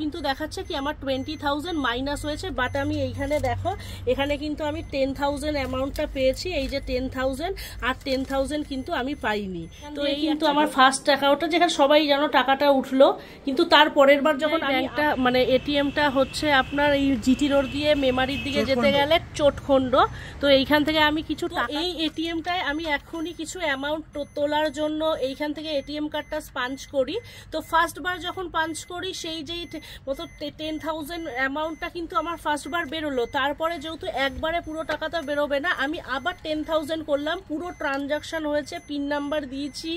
কিন্তু দেখাচ্ছে কি আমার টোয়েন্টি থাউজেন্ড মাইনাস হয়েছে বাট আমি এইখানে দেখো এখানে কিন্তু আমি টেন থাউজেন্ড অ্যামাউন্টটা পেয়েছি এই যে টেন থাউজেন্ড আর টেন থাউজেন্ড কিন্তু আমি পাইনি তো এই কিন্তু আমার ফার্স্ট অ্যাকাউন্টটা যেখানে সবাই জানো টাকাটা উঠলো কিন্তু তার পরের বার যখন হ্যাঁ, একটা মানে এটিএমটা হচ্ছে আপনার এই জিটি রোড দিয়ে মেমারির দিকে যেতে গেলে চোটখণ্ড তো এইখান থেকে আমি কিছু এই এটিএমটায় আমি এখনই কিছু অ্যামাউন্ট তোলার জন্য এইখান থেকে এটিএম কার্ডটা পাঞ্চ করি তো ফার্স্ট বার যখন পাঞ্চ করি সেই যেই মতো টেন থাউজেন্ড অ্যামাউন্টটা কিন্তু আমার ফার্স্টবার বেরোলো তারপরে যেহেতু একবারে পুরো টাকাটা বেরোবে না আমি আবার টেন থাউজেন্ড করলাম পুরো ট্রানজাকশান হয়েছে পিন নাম্বার দিয়েছি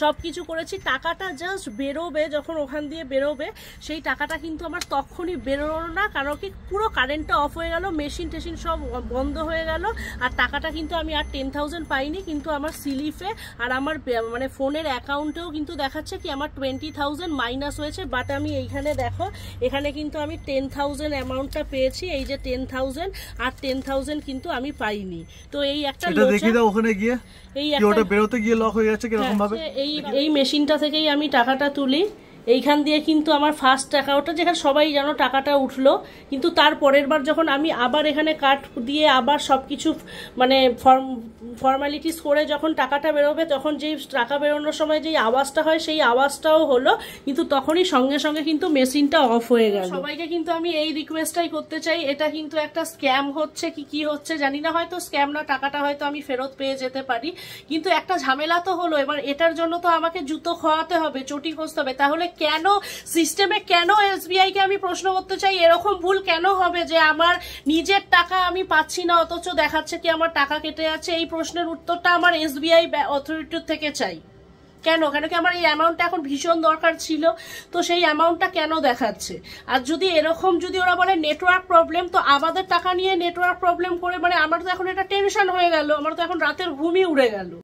সব কিছু করেছি টাকাটা জাস্ট বেরোবে যখন ওখান দিয়ে বেরোবে সেই টাকাটা কিন্তু আমার তখনই বেরোলো না কারণ কি পুরো কারেন্টটা অফ হয়ে গেল মেশিন টেশিন সব বন্ধ হয়ে গেল আর টাকাটা কিন্তু আমি আর টেন থাউজেন্ড পাইনি কিন্তু আমার সিলিফে আর আমার মানে ফোনের অ্যাকাউন্টেও কিন্তু দেখাচ্ছে কি আমার টোয়েন্টি থাউজেন্ড মাইনাস হয়েছে বাট আমি এইখানে দেখো এখানে কিন্তু আমি টেন থাউজেন্ড অ্যামাউন্টটা পেয়েছি এই যে টেন থাউজেন্ড আর টেন থাউজেন্ড কিন্তু আমি পাইনি তো এই একটা দেখি দাও ওখানে গিয়ে এই একটা বেরোতে গিয়ে লক হয়ে যাচ্ছে কিরকম হ্যাঁ, ভাবে এই এই মেশিনটা থেকেই আমি টাকাটা তুলি এইখান দিয়ে কিন্তু আমার ফার্স্ট টাকাটা যেখানে সবাই জানো টাকাটা উঠলো কিন্তু তার পরের বার যখন আমি আবার এখানে কাট দিয়ে আবার সব কিছু মানে ফর্ম ফর্মালিটিস করে যখন টাকাটা বেরোবে তখন যেই টাকা বেরোনোর সময় যেই আওয়াজটা হয় সেই আওয়াজটাও হলো কিন্তু তখনই সঙ্গে সঙ্গে কিন্তু মেশিনটা অফ হয়ে গেল সবাইকে কিন্তু আমি এই রিকোয়েস্টটাই করতে চাই এটা কিন্তু একটা স্ক্যাম হচ্ছে কি কি হচ্ছে জানি না হয়তো স্ক্যাম না টাকাটা হয়তো আমি ফেরত পেয়ে যেতে পারি কিন্তু একটা ঝামেলা তো হলো এবার এটার জন্য তো আমাকে জুতো খাওয়াতে হবে চটি খসতে হবে তাহলে কেন সিস্টেমে কেন কে আমি প্রশ্ন করতে চাই এরকম ভুল কেন হবে যে আমার নিজের টাকা আমি পাচ্ছি না অথচ দেখাচ্ছে কি আমার টাকা কেটে যাচ্ছে এই প্রশ্নের উত্তরটা আমার এসবিআই অথরিটির থেকে চাই কেন কেন কি আমার এই অ্যামাউন্টটা এখন ভীষণ দরকার ছিল তো সেই অ্যামাউন্টটা কেন দেখাচ্ছে আর যদি এরকম যদি ওরা বলে নেটওয়ার্ক প্রবলেম তো আমাদের টাকা নিয়ে নেটওয়ার্ক প্রবলেম করে মানে আমার তো এখন এটা টেনশন হয়ে গেল আমার তো এখন রাতের ঘুমই উড়ে গেল